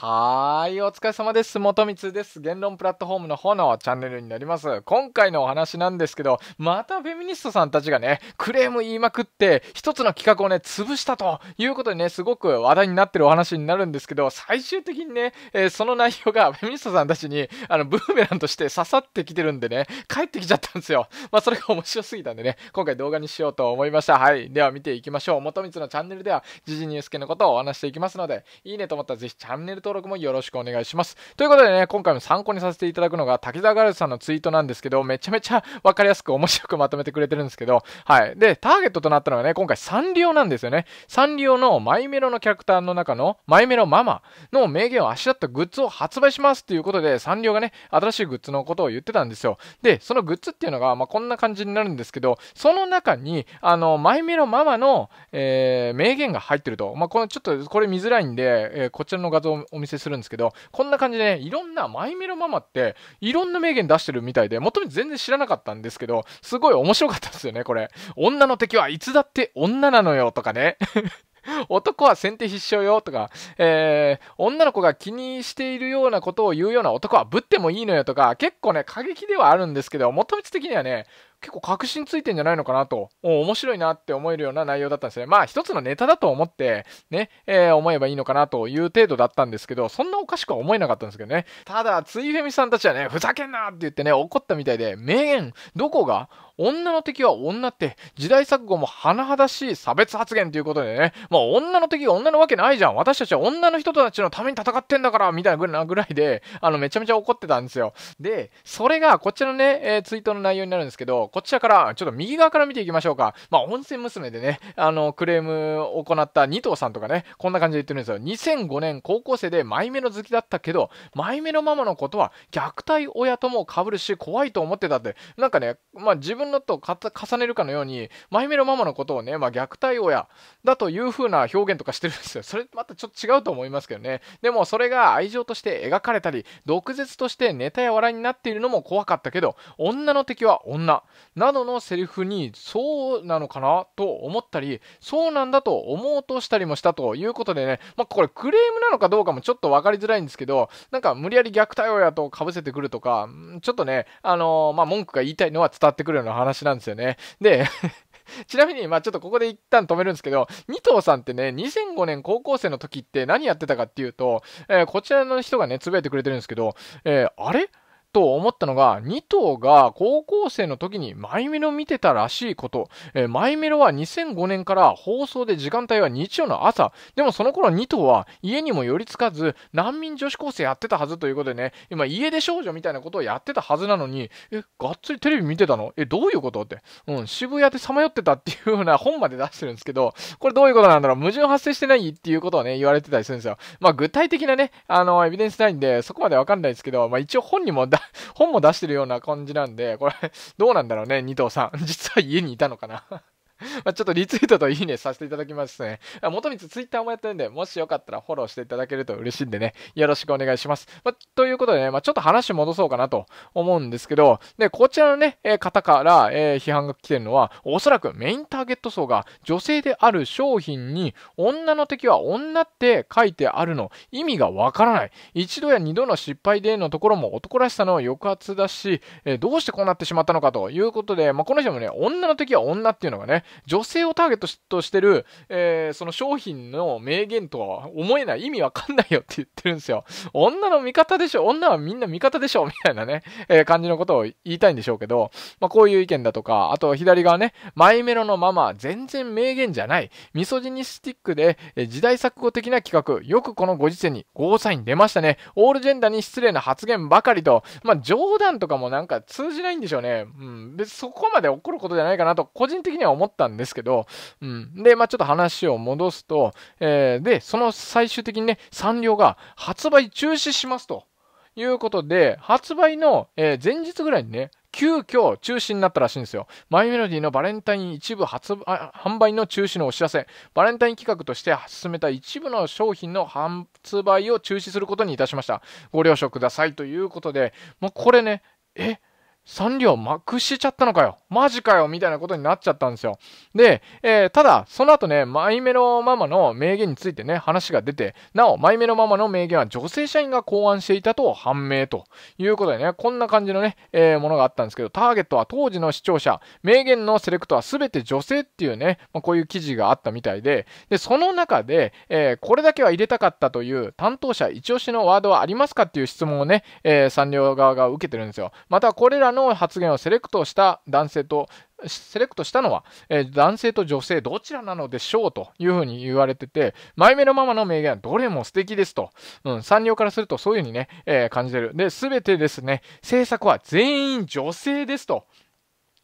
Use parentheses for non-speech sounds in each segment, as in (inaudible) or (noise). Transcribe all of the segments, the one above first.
はい、お疲れ様です。元光です。言論プラットフォームの方のチャンネルになります。今回のお話なんですけど、またフェミニストさんたちがね、クレーム言いまくって、一つの企画をね、潰したということでね、すごく話題になってるお話になるんですけど、最終的にね、えー、その内容がフェミニストさんたちに、あの、ブーメランとして刺さってきてるんでね、帰ってきちゃったんですよ。まあ、それが面白すぎたんでね、今回動画にしようと思いました。はい、では見ていきましょう。元光のチャンネルでは、時事ニュース系のことをお話していきますので、いいねと思ったらぜひチャンネル登録もよろしくお願いします。ということでね、今回も参考にさせていただくのが、滝沢ガールズさんのツイートなんですけど、めちゃめちゃ (laughs) わかりやすく面白くまとめてくれてるんですけど、はい。で、ターゲットとなったのがね、今回サンリオなんですよね。サンリオのマイメロのキャラクターの中の、マイメロママの名言をあしらったグッズを発売しますということで、サンリオがね、新しいグッズのことを言ってたんですよ。で、そのグッズっていうのが、まあ、こんな感じになるんですけど、その中に、あの、マイメロママの、えー、名言が入ってると。まあ、このちょっとこれ見づらいんで、えー、こちらの画像をお見せするんですけど、こんな感じでね、いろんな、マイメロママって、いろんな名言出してるみたいで、もともと全然知らなかったんですけど、すごい面白かったですよね、これ。女の敵はいつだって女なのよ、とかね。(laughs) 男は先手必勝よとか、えー、女の子が気にしているようなことを言うような男はぶってもいいのよとか、結構ね、過激ではあるんですけど、元道的にはね、結構確信ついてんじゃないのかなと、面白いなって思えるような内容だったんですね。まあ一つのネタだと思って、ね、えー、思えばいいのかなという程度だったんですけど、そんなおかしくは思えなかったんですけどね。ただ、ついフェミさんたちはね、ふざけんなって言ってね、怒ったみたいで、名言、どこが女の敵は女って時代錯誤も甚だしい差別発言ということでね、もう女の敵が女のわけないじゃん。私たちは女の人たちのために戦ってんだから、みたいなぐらいで、あの、めちゃめちゃ怒ってたんですよ。で、それがこちらのね、えー、ツイートの内容になるんですけど、こちらからちょっと右側から見ていきましょうか。まあ、温泉娘でね、あの、クレームを行った二藤さんとかね、こんな感じで言ってるんですよ。2005年高校生でマイメロ好きだったけど、マイメロママのことは虐待親とも被るし怖いと思ってたって、なんかね、まあ、自分のと重ねるかのように、マイメロママのことをね、まあ、虐待親だという風な表現とかしてるんですよ。それまたちょっと違うと思いますけどね。でもそれが愛情として描かれたり、毒舌としてネタや笑いになっているのも怖かったけど、女の敵は女。などのセリフにそうなのかなと思ったりそうなんだと思おうとしたりもしたということでね、まあ、これクレームなのかどうかもちょっと分かりづらいんですけどなんか無理やり虐待をやとかぶせてくるとかちょっとねあのー、まあ、文句が言いたいのは伝わってくるような話なんですよねで (laughs) ちなみに、まあちょっとここで一旦止めるんですけど、二藤さんってね、2005年高校生の時って何やってたかっていうと、えー、こちらの人がね、つぶやいてくれてるんですけど、えー、あれと思ったのが、2頭が高校生の時にマイメロ見てたらしいこと。えー、マイメロは2005年から放送で時間帯は日曜の朝。でもその頃2頭は家にも寄りつかず、難民女子高生やってたはずということでね、今家出少女みたいなことをやってたはずなのに、え、がっつりテレビ見てたのえ、どういうことって。うん、渋谷でさまよってたっていうような本まで出してるんですけど、これどういうことなんだろう矛盾発生してないっていうことをね、言われてたりするんですよ。まあ具体的なね、あの、エビデンスないんで、そこまでわかんないですけど、まあ一応本にも出本も出してるような感じなんで、これ、どうなんだろうね、二藤さん。(laughs) 実は家にいたのかなまちょっとリツイートといいねさせていただきますね。元光ツイッターもやってるんで、もしよかったらフォローしていただけると嬉しいんでね、よろしくお願いします。まあ、ということでね、まあ、ちょっと話戻そうかなと思うんですけど、で、こちらのね、え方から、え批判が来てるのは、おそらくメインターゲット層が女性である商品に、女の敵は女って書いてあるの、意味がわからない。一度や二度の失敗例のところも男らしさの抑圧だし、えどうしてこうなってしまったのかということで、まあ、この人もね、女の敵は女っていうのがね、女性をターゲットとしてる、えー、その商品の名言とは思えない、意味わかんないよって言ってるんですよ。女の味方でしょ、女はみんな味方でしょ、みたいなね、えー、感じのことを言いたいんでしょうけど、まあ、こういう意見だとか、あと左側ね、マイメロのママ、全然名言じゃない、ミソジニスティックで、え時代錯誤的な企画、よくこのご時世にゴーサイン出ましたね、オールジェンダーに失礼な発言ばかりと、まあ、冗談とかもなんか通じないんでしょうね。うん、別そこまで怒ることじゃないかなと、個人的には思ったたんですけど、うん。で、まあ、ちょっと話を戻すと、えー、で、その最終的にね、サンリオが発売中止しますと。いうことで、発売の、えー、前日ぐらいにね、急遽中止になったらしいんですよ。マイメロディのバレンタイン一部発売、販売の中止のお知らせ。バレンタイン企画として進めた一部の商品の発売を中止することにいたしました。ご了承くださいということで、もうこれね、えっ3両まクしちゃったのかよ。マジかよ。みたいなことになっちゃったんですよ。で、えー、ただ、その後ね、マイメロママの名言についてね、話が出て、なお、マイメロママの名言は女性社員が考案していたと判明ということでね、こんな感じのね、えー、ものがあったんですけど、ターゲットは当時の視聴者、名言のセレクトは全て女性っていうね、まあ、こういう記事があったみたいで、で、その中で、えー、これだけは入れたかったという担当者一押しのワードはありますかっていう質問をね、えー、産業側が受けてるんですよ。また、これらの発言をセレクトした男性とセレクトしたのは、えー、男性と女性どちらなのでしょうというふうに言われてて、前目のママの名言はどれも素敵ですと。うん、産業からするとそういうふうにね、えー、感じてる。で、すべてですね、政策は全員女性ですと。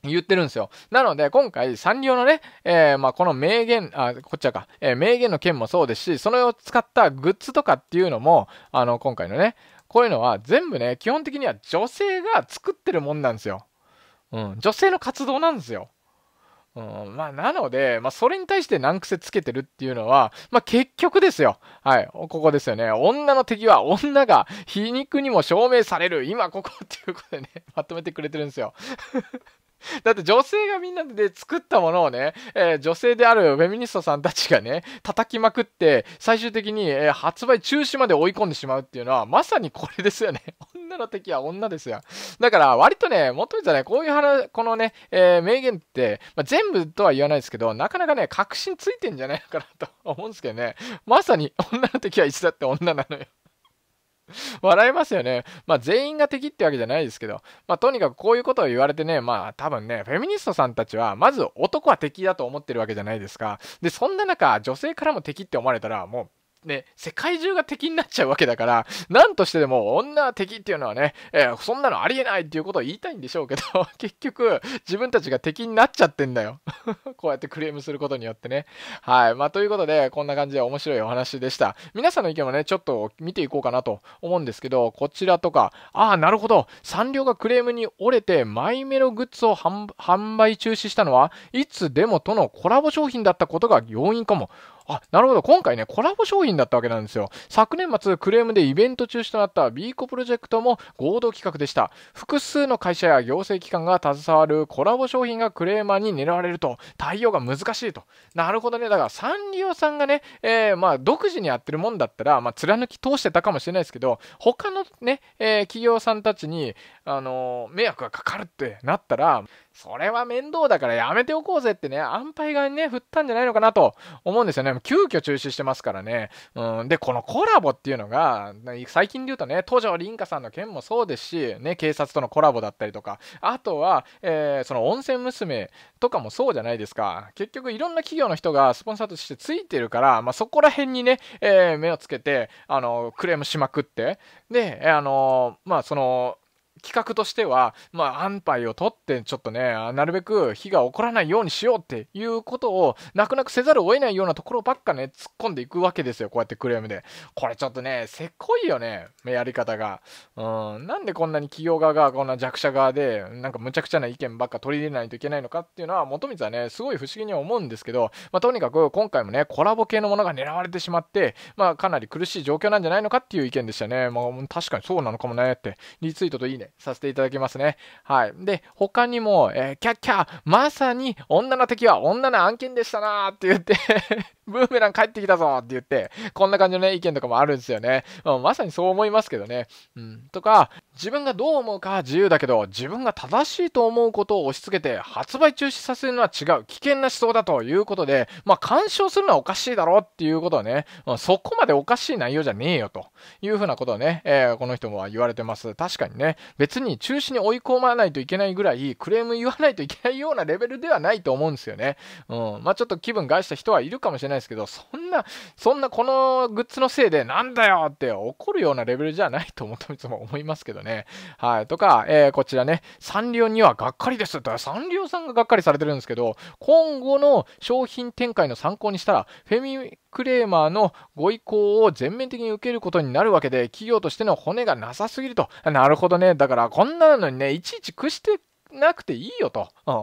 言ってるんですよ。なので、今回、サンリオのね、えー、まあ、この名言、あ、こっちか、えー、名言の件もそうですし、それを使ったグッズとかっていうのも、あの、今回のね、こういうのは全部ね、基本的には女性が作ってるもんなんですよ。うん、女性の活動なんですよ。うん、まあ、なので、まあ、それに対して難癖つけてるっていうのは、まあ、結局ですよ。はい。ここですよね。女の敵は女が皮肉にも証明される。今ここっていうことでね、まとめてくれてるんですよ。(laughs) だって女性がみんなで作ったものをね、えー、女性であるフェミニストさんたちがね、叩きまくって、最終的に、えー、発売中止まで追い込んでしまうっていうのは、まさにこれですよね。(laughs) 女の敵は女ですよ。だから、割とね、もっと言ったね、こういう話、このね、えー、名言って、まあ、全部とは言わないですけど、なかなかね、確信ついてんじゃないのかなと思うんですけどね、まさに女の敵はいつだって女なのよ。(laughs) 笑えますよね。まあ全員が敵ってわけじゃないですけど、まあとにかくこういうことを言われてね、まあ多分ね、フェミニストさんたちは、まず男は敵だと思ってるわけじゃないですか。で、そんな中、女性からも敵って思われたら、もうね、世界中が敵になっちゃうわけだから、なんとしてでも女は敵っていうのはね、えー、そんなのありえないっていうことを言いたいんでしょうけど、(laughs) 結局自分たちが敵になっちゃってんだよ。(laughs) こうやってクレームすることによってね。はい。まあ、ということで、こんな感じで面白いお話でした。皆さんの意見もね、ちょっと見ていこうかなと思うんですけど、こちらとか、ああ、なるほど、サンリオがクレームに折れて、マイメログッズを販売中止したのは、いつでもとのコラボ商品だったことが要因かも。あ、なるほど。今回ね、コラボ商品だったわけなんですよ。昨年末、クレームでイベント中止となったビーコプロジェクトも合同企画でした。複数の会社や行政機関が携わるコラボ商品がクレーマーに狙われると、対応が難しいと。なるほどね。だから、サンリオさんがね、えー、まあ、独自にやってるもんだったら、まあ、貫き通してたかもしれないですけど、他のね、えー、企業さんたちに、あのー、迷惑がかかるってなったら、それは面倒だからやめておこうぜってね、安牌側にね、振ったんじゃないのかなと思うんですよね。急遽中止してますからね。うん、で、このコラボっていうのが、最近で言うとね、東条凛香さんの件もそうですし、ね、警察とのコラボだったりとか、あとは、えー、その温泉娘とかもそうじゃないですか。結局いろんな企業の人がスポンサーとしてついてるから、まあ、そこら辺にね、えー、目をつけて、あの、クレームしまくって、で、あの、まあ、その、企画としては、まあ、安牌を取って、ちょっとね、なるべく火が起こらないようにしようっていうことを、泣く泣くせざるを得ないようなところばっかね、突っ込んでいくわけですよ、こうやってクレームで。これちょっとね、せっこいよね、やり方が。うん、なんでこんなに企業側が、こんな弱者側で、なんかむちゃくちゃな意見ばっか取り入れないといけないのかっていうのは、元光はね、すごい不思議に思うんですけど、まあ、とにかく今回もね、コラボ系のものが狙われてしまって、まあ、かなり苦しい状況なんじゃないのかっていう意見でしたね。まあ、確かにそうなのかもねって、リツイートといいね。させていただきますねはいで他にも、えー、キャッキャまさに女の敵は女の案件でしたなーって言ってブーメラン帰ってきたぞって言って、こんな感じのね、意見とかもあるんですよね。うん、まさにそう思いますけどね。うん、とか、自分がどう思うかは自由だけど、自分が正しいと思うことを押し付けて、発売中止させるのは違う、危険な思想だということで、まあ、干渉するのはおかしいだろうっていうことはね、うん、そこまでおかしい内容じゃねえよというふうなことをね、えー、この人も言われてます。確かにね、別に中止に追い込まないといけないぐらい、クレーム言わないといけないようなレベルではないと思うんですよね。うん、まあ、ちょっと気分害した人はいるかもしれないですけど、そんな、そんなこのグッズのせいで、なんだよって怒るようなレベルじゃないと思っていつも思いますけどね。はい。とか、えー、こちらね、サンリオにはがっかりですからサンリオさんががっかりされてるんですけど、今後の商品展開の参考にしたら、フェミクレーマーのご意向を全面的に受けることになるわけで、企業としての骨がなさすぎると。なるほどね。だから、こんなのにね、いちいち屈してなくていいよと。うん、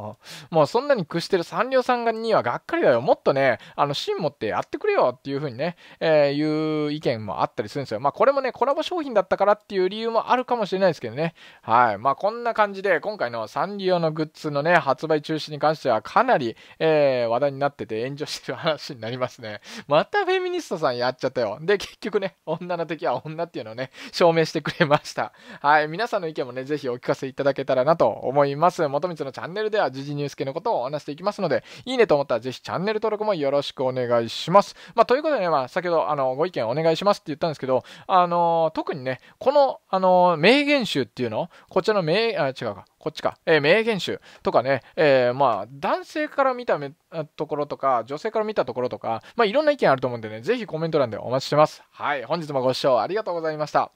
もうそんなに屈してるサンリオさんにはがっかりだよ。もっとね、あの、芯持ってやってくれよっていう風にね、えー、いう意見もあったりするんですよ。まあこれもね、コラボ商品だったからっていう理由もあるかもしれないですけどね。はい。まあこんな感じで、今回のサンリオのグッズのね、発売中止に関してはかなり、えー、話題になってて炎上してる話になりますね。またフェミニストさんやっちゃったよ。で、結局ね、女の敵は女っていうのをね、証明してくれました。はい。皆さんの意見もね、ぜひお聞かせいただけたらなと思います。ます。元光のチャンネルでは時事ニュース系のことをお話していきますので、いいねと思ったらぜひチャンネル登録もよろしくお願いします。まあ、ということでね、まあ、先ほどあのご意見お願いしますって言ったんですけど、あの特にね、この、あの名言集っていうのこちらの名、あ、違うか。こっちか、えー、名言集とかね、えー、まあ、男性から見たところとか、女性から見たところとか、まあ、いろんな意見あると思うんでね、ぜひコメント欄でお待ちしてます。はい、本日もご視聴ありがとうございました。